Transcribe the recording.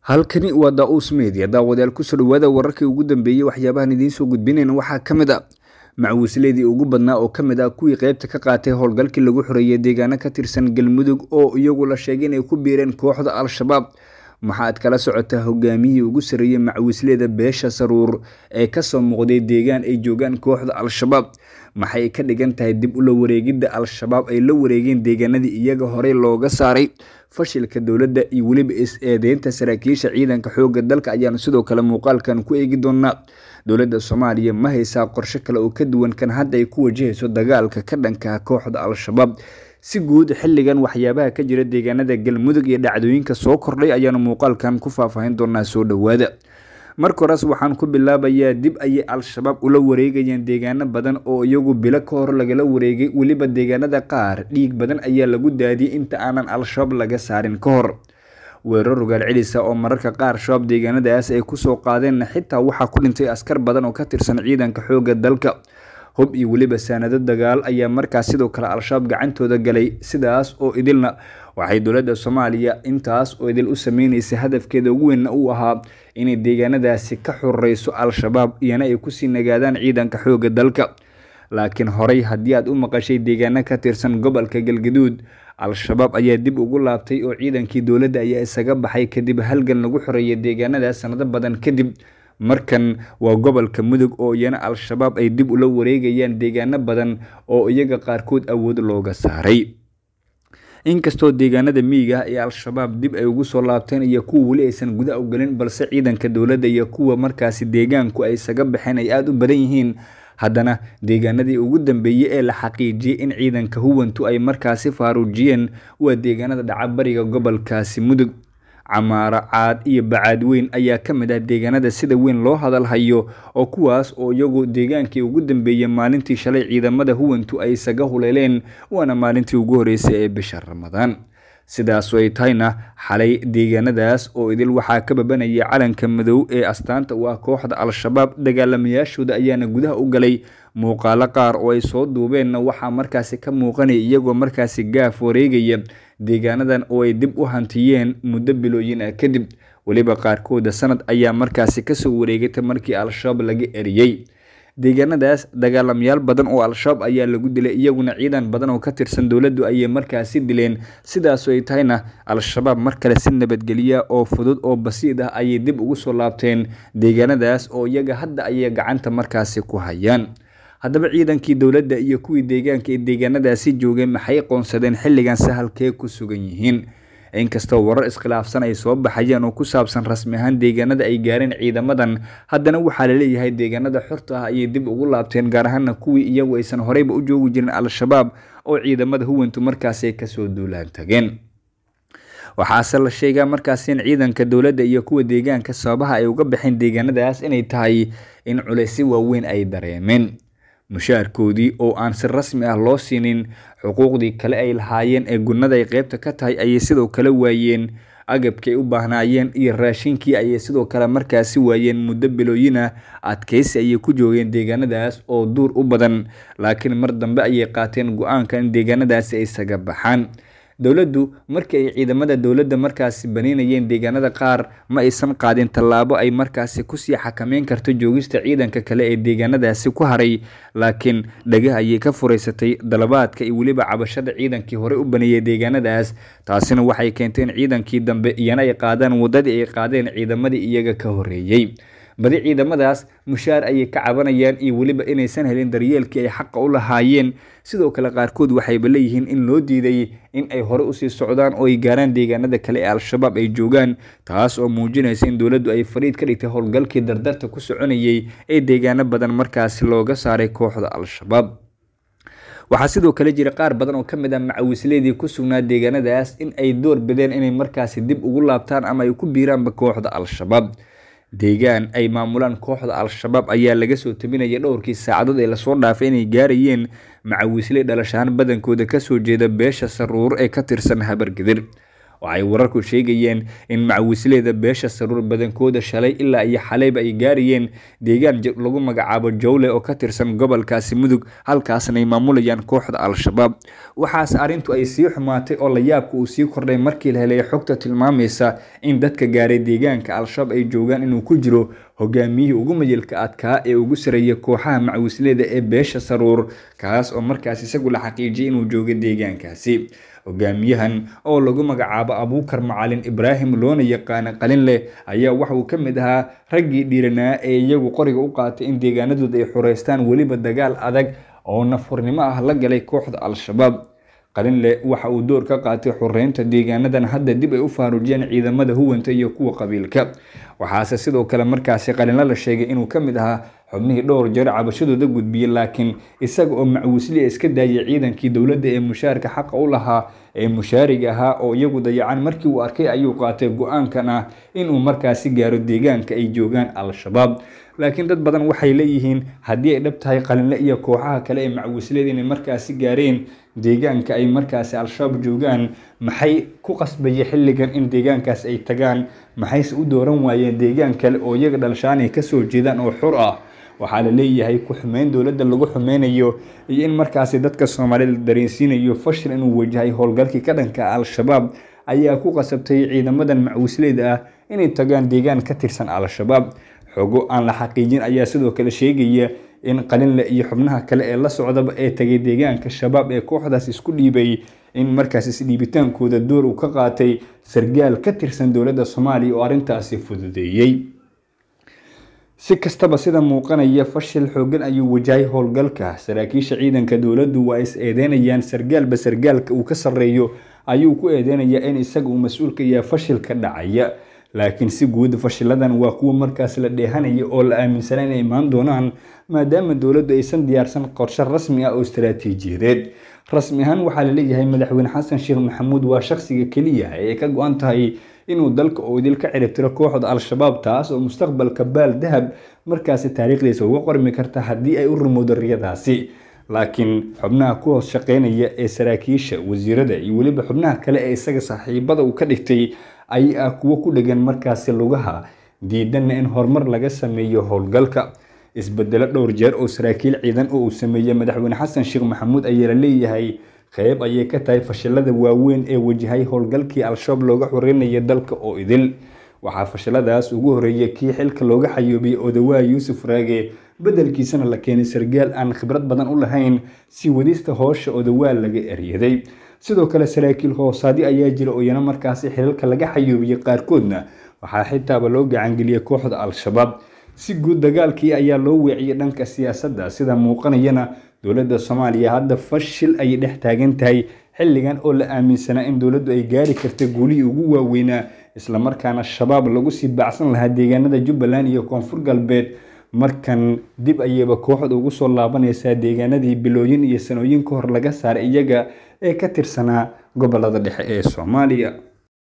halkani waa daa'uus media daawadayaal kusoo dhawaada wararkii ugu dambeeyey waxyaabahan idiinsoo gudbinayn waxaa ka mid a macwiisleedii ugu badnaa oo ka mid ah kuwii qeybta ka qaatay howlgalkii lagu xoreeyey deegaano ka tirsan galmudug oo iyagu la sheegay inay ku biireen kooxda al-shabaab maxaad kala socotaa hogaamiyihii ugu sarreeyey macwiisleeda beesha saruur ee kasoo muuqday deegaan ay joogaan kooxda al-shabaab maxay ka dhigan tahay dib ula wareegidda al-shabaab ay la wareegeen deegaanadii iyaga horey looga saaray fashilka dowladda iyo weliba is-eedeynta saraakiisha ciidanka xoogga dalka ayaanu sidoo kale muuqaalkan ku eegi doonaa dowladda soomaaliya ma haysaa qorshe kale oo ka duwan kan hadda ay ku wajahayso dagaalka ka dhankaha kooxda al-shabaab si guud xilligan waxyaabaha ka jira deegaanada galmudug iyo dhacdooyinka soo kordhay ayaanu muuqaalkan ku faahfaahin doonaa soo dhowaada marka horeas waxaan ku bilaabayaa dib ayay al-shabaab ula wareegayaan deegaano badan oo iyagu bilo ka hor lagala wareegay weliba deegaanada qaar dhiig badan ayaa lagu daadiyey inta aanan al-shabaab laga saarin ka hor weerar rogaal celisa oo mararka qaar shabaab deegaanadaas ay kusoo qaadeenna xitaa waxaa ku dhintay askar badan oo ka tirsan ciidanka xoogga dalka hub iyo weliba saanado dagaal ayaa markaas sidoo kale al-shabaab gacantooda galay sidaas oo idilna waxay dowladda soomaaliya intaas oo idil u sameynaysay hadafkeeda ugu weynna uu ahaa inay deegaanadaasi ka xurayso al-shabaab iyana ay kusii nagaadaan ciidanka xoogga dalka laakiin horay haddii aad u maqashay deegaano ka tirsan gobolka galgaduud al-shabaab ayaa dib ugu laabtay oo ciidankii dowladda ayaa isaga baxay kadib halgan lagu xoreeyay deegaanadaas sannado badan kadib markan waa gobolka mudug oo iyana al-shabaab ay dib ula wareegayaan deegaano badan oo iyaga qaarkood awood looga saaray inkastoo deegaanada miyiga ee ah al-shabaab dib ay ugu soo laabteen iyo kuwa weli aysan guda u balse ciidanka dowladda iyo kuwa markaasi deegaanku ay isaga baxeen ay aada u badan yihiin haddana deegaanadii ugu dambeeyey ee la xaqiijiyey in ciidanka huwantu ay markaasi faaruujiyeen waa deegaanada dhaca bariga gobolkaasi mudug camaaro caad iyo bacaad weyn ayaa ka mid ah deegaanada sida weyn loo hadalhayo oo kuwaas oo iyagu deegaankii ugu dambeeyey maalintii shalay ciidamada huwantu ay isaga huleeleen waana maalintii ugu horreysay ee bisha ramadaan sidaas ay tahayna xalay deegaanadaas oo idil waxaa ka babanaya calanka madow ee astaanta waa ah kooxda al-shabaab dagaalamayaashooda ayaana gudaha u galay muuqaalo qaar oo ay soo duubeenna waxaa markaasi ka muuqanaya iyagoo markaasi gaaf wareegaya deegaanadan oo ay dib u hantiyeen muddo bilooyin ah kadib weliba qaarkooda sanad ayaa markaasi kasoo wareegatay markii al-shabaab laga eriyey deegaanadaas dagaalamayaal badan oo al-shabaab ayaa lagu dilay iyaguna ciidan badan oo ka tirsan dowladdu ayay markaasi dileen sidaaso ay tahayna al-shabaab mar kale si nabadgeliya oo fudud oo basiid ah ayay dib ugu soo laabteen deegaanadaas oo iyaga hadda ayay gacanta markaasi ku hayaan Haddaba ciidankii dowladda iyo kuwii deegaanka ee deegaanadaasi joogay maxay qoonsadeen xilligan sahalkee ku sugan yihiin inkastoo warar iskhilaafsan ay soo baxayeen oo ku saabsan rasmi ahaan deegaanada ay gaareen ciidamadan haddana waxaa la leeyahay deegaanada xorta ah ayay dib ugu laabteen gaar ahaana kuwii iyagu aysan horeyba u joogi jirin al-shabaab oo ciidamada huwantu markaasi kasoo duulaan waxaase la sheegaa markaas in ciidanka dowladda iyo kuwa deegaanka sababaha ay uga baxeen deegaanadaas inay tahay in culeysyo waaweyn ay dareemeen mushaharkoodii oo aan si rasmi ah loo siinin xuquuqdii kale ay lahaayeen ee gunnada ay qaybta ka tahay ayay sidoo kale waayeen agabkii ay u baahnaayeen iyo raashinkii ayay sidoo kale markaasi waayeen muddo bilooyina ah, adkaysi ayay ku joogeen deegaanadaas oo duur u badan laakiin mar dambe ayay qaateen go-aanka in deegaanadaasi ay saga baxaan dowladdu markii ay ciidamada dowladda markaasi banaynayeen deegaanada qaar ma aysan qaadin tallaabo ay markaasi kusii xakameyn karto joogista ciidanka kale ee deegaanadaasi ku haray laakiin dhagah ayay ka furaysatay dalabaadka iyo weliba cabashada ciidankii horey u baneeyey deegaanadaas taasina waxay keentay in ciidankii dambe iyana ay qaadaan waddadii ay qaadeen ciidamadii iyaga ka horeeyey badi ciidamadaas mushaar ayay ka cabanayaan iyo weliba inaysan helin daryeelkii ay xaqa u lahaayeen sidoo kale qaarkood waxayba leeyihiin in loo diiday in ay hore usii socdaan oo ay gaaraan deegaanada kale ee al-shabaab ay joogaan taas oo muujinaysa in dowladdu ay fariid ka dhigtay howlgalkii dardarta ku soconayay ee deegaano badan markaasi looga saaray kooxda al-shabaab waxaa sidoo kale jira qaar badan oo ka mid ah macawisleedii ku sugnaa deegaanadaas in ay door bideen inay markaasi dib ugu laabtaan ama ay ku biiraanba kooxda al-shabaab deegaan ay maamulaan kooxda al-shabaab ayaa laga soo taminaya dhowrkii saacadood ee lasoo dhaafay inay gaarayeen macawiisley dhalashahaan badankooda kasoo jeeda beesha saruur ee ka tirsan habargedir ay wararku sheegayeen in macawisleeda beesha saruur badankooda shalay ilaa iyo xalayba ay gaarayeen deegaan lagu magacaabo jowle oo ka tirsan gobolkaasi mudug halkaasna ay maamulayaan kooxda al-shabaab waxaas arrintu ay sii xumaatay oo la layaabka uu sii kordhay markii la helay xogta tilmaamaysa in dadka gaaray deegaanka al-shabaab ay joogaan inuu ku jiro hogaamiyihii ugu mayilka adkaa ee ugu sareeya kooxaha macawisleyda ee beesha saruur kaas oo markaas isagu la xaqiijiyay inuu joogo deegaankaasi hogaamiyahan oo lagu magacaabo abuukar macalin ibraahim loona yaqaana qalin leh ayaa waxa uu ka mid ahaa raggii dhiiranaa ee iyagu qoriga u qaatay in deegaanadooda ay xureystaan weliba dagaal adag oo nafurnimo ah la galay kooxda al-shabaab qalinle waxa uu door ka qaatay xureynta deegaanadan hadda dib ay u faaruujiyeen ciidamada huwanta iyo kuwa qabiilka waxaase sidoo kale markaasi qalinle la sheegay inuu ka mid ahaa xubnihii dhowr jeer cabashadooda gudbiyey laakiin isaga oo macwiisliya iska daayay ciidankii dowladda ee mushaarka xaqa u lahaa ee mushaarig ahaa oo iyagu dayacan markii uu arkay ayuu qaatay go-aankan ah inuu markaasi gaaro deegaanka ay joogaan al-shabaab laakiin dad badan waxay leeyihiin haddii ay dhab tahay qalinle iyo kooxaha kale ee macwisleyda inay markaasi gaareen deegaanka ay markaasi al-shabaab joogaan maxay ku qasbayay xilligan in deegaankaas ay tagaan maxayse u dooran waayeen deegaan kale oo iyaga dhalshaanay kasoo jeedaan oo xur ah waxaa la leeyahay ku xumeyn dowladda lagu xumeynayo iyo in markaasi dadka soomaalida la dareensiinayo fashil inuu wajahay howlgalkii ka dhanka al-shabaab ayaa ku qasabtay ciidamadan macuusleyda ah inay tagaan deegaan ka tirsan al-shabaab xogo aan la xaqiijin ayaa sidoo kale sheegaya in qalinle iyo xubnaha kale ee la socdaba ee tagay deegaanka shabaab ee kooxdaas isku dhiibay in markaas isdhiibitaankooda door uu ka qaatay sargaal ka tirsan dowladda soomaaliya oo arrintaasi fududeeyey si kastaba sida muuqanaya fashil xooggan ayuu wajahay howlgalka saraakiisha ciidanka dowladdu waa is eedeynayaan sargaalba sargaalka uu ka sarreeyo ayuu ku eedeynayaa in isaga uu mas-uul ka yahay fashilka dhacaya laakiin si guud fashiladan waa kuwa markaas la dheehanaya oo la aaminsanay inay imaan doonaan maadaama dowladdu aysan diyaarsan qorsho rasmi ah oo istaraatiijiyadeed rasmi ahaan waxaa la leeyahay madaxweyne xasan sheekh maxamuud waa shaqsiga keliya ee ka go-an tahay inuu dalka uu ka ciribtiro kooxda al-shabaab taas oo mustaqbalka baal dahab markaasi taariikhdiisa uga qormi karta haddii ay u rumowdo riyadaasi laakiin xubnaha ku hoos shaqaynaya ee saraakiisha wasiirada iyo weliba xubnaha kale ee isaga saaxiibada uu ka dhigtay ayaa kuwo ku dhegan markaasi lugaha diidanna in horumar laga sameeyo howlgalka isbedelo dhowr jeer oo saraakiil ciidan oo uu sameeyey madaxweyne xasan sheekh maxamuud ayaa la leeyahay qayb ayay ka tahay fashilada waaweyn ee wajahay howlgalkii al-shabaab looga xoreynaya dalka oo idil waxaa fashiladaas ugu horeeyay kii xilka looga xayoobiyey odawaa yuusuf raage beddelkiisana la keenay sargaal aan khibrad badan u lahayn si wadista hoosha odawaa laga eryaday sidoo kale saraakiil hoosaadi ayaa jira oo iyana markaasi xilalka laga xayoobiyey qaarkoodna waxaa xitaaba loo gacangeliyey kooxda al-shabaab si guud dagaalkii ayaa loo weeciyay dhanka siyaasadda sida muuqanayana dowladda soomaaliya hadda fashil ayay dhex taagan tahay xilligan oo la aaminsanaa in dowladdu ay gaari karta guulihii ugu waaweynaa islamarkaana shabaab lagu sii baacsan lahaa deegaanada jubbaland iyo koonfur galbeed markan dib ayayba kooxda ugu soo laabanaysaa deegaanadii bilooyin iyo sanooyin ka hor laga saaray iyaga ee ka tirsanaa gobolada dhexe ee soomaaliya